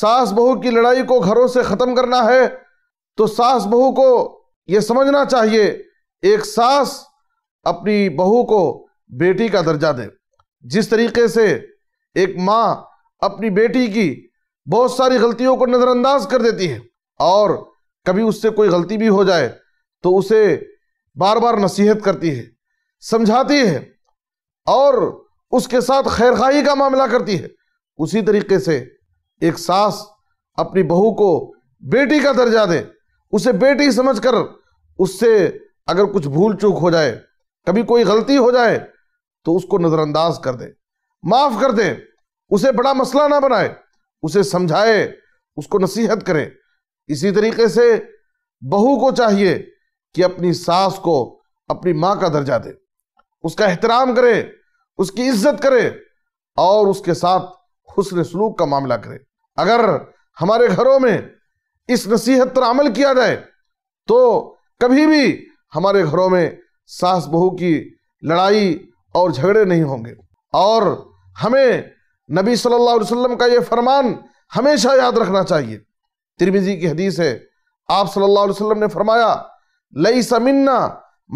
सास बहू की लड़ाई को घरों से ख़त्म करना है तो सास बहू को ये समझना चाहिए एक सास अपनी बहू को बेटी का दर्जा दे जिस तरीके से एक माँ अपनी बेटी की बहुत सारी गलतियों को नज़रअंदाज कर देती है और कभी उससे कोई गलती भी हो जाए तो उसे बार बार नसीहत करती है समझाती है और उसके साथ खैरखाही का मामला करती है उसी तरीके से एक सास अपनी बहू को बेटी का दर्जा दे उसे बेटी समझकर उससे अगर कुछ भूल चूक हो जाए कभी कोई गलती हो जाए तो उसको नज़रअंदाज कर दे माफ़ कर दे उसे बड़ा मसला ना बनाए उसे समझाए उसको नसीहत करें इसी तरीके से बहू को चाहिए कि अपनी सास को अपनी माँ का दर्जा दे उसका एहतराम करे उसकी इज्जत करे और उसके साथ हुसन सलूक का मामला करे अगर हमारे घरों में इस नसीहत पर अमल किया जाए तो कभी भी हमारे घरों में सास बहू की लड़ाई और झगड़े नहीं होंगे और हमें नबी सल्लल्लाहु अलैहि वसल्लम का ये फरमान हमेशा याद रखना चाहिए तिरमिजी की हदीस है आप सल्लल्लाहु अलैहि वसल्लम ने फरमाया लई समिन्ना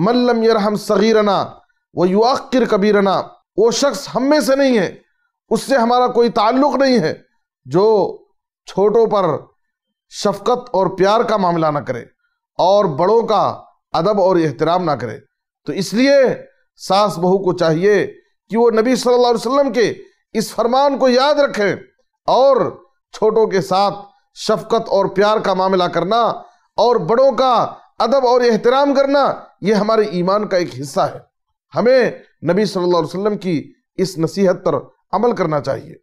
मल्लम यरहम सगीरना व युआर कबीरना वो शख्स हम में से नहीं है उससे हमारा कोई ताल्लुक नहीं है जो छोटों पर शफकत और प्यार का मामला ना करे और बड़ों का अदब और एहतराम ना करे तो इसलिए सास बहू को चाहिए कि वो नबी सल्लल्लाहु अलैहि वसल्लम के इस फरमान को याद रखें और छोटों के साथ शफकत और प्यार का मामला करना और बड़ों का अदब और एहतराम करना ये हमारे ईमान का एक हिस्सा है हमें नबी सल्लल्लाहु अलैहि वसल्लम की इस नसीहत पर अमल करना चाहिए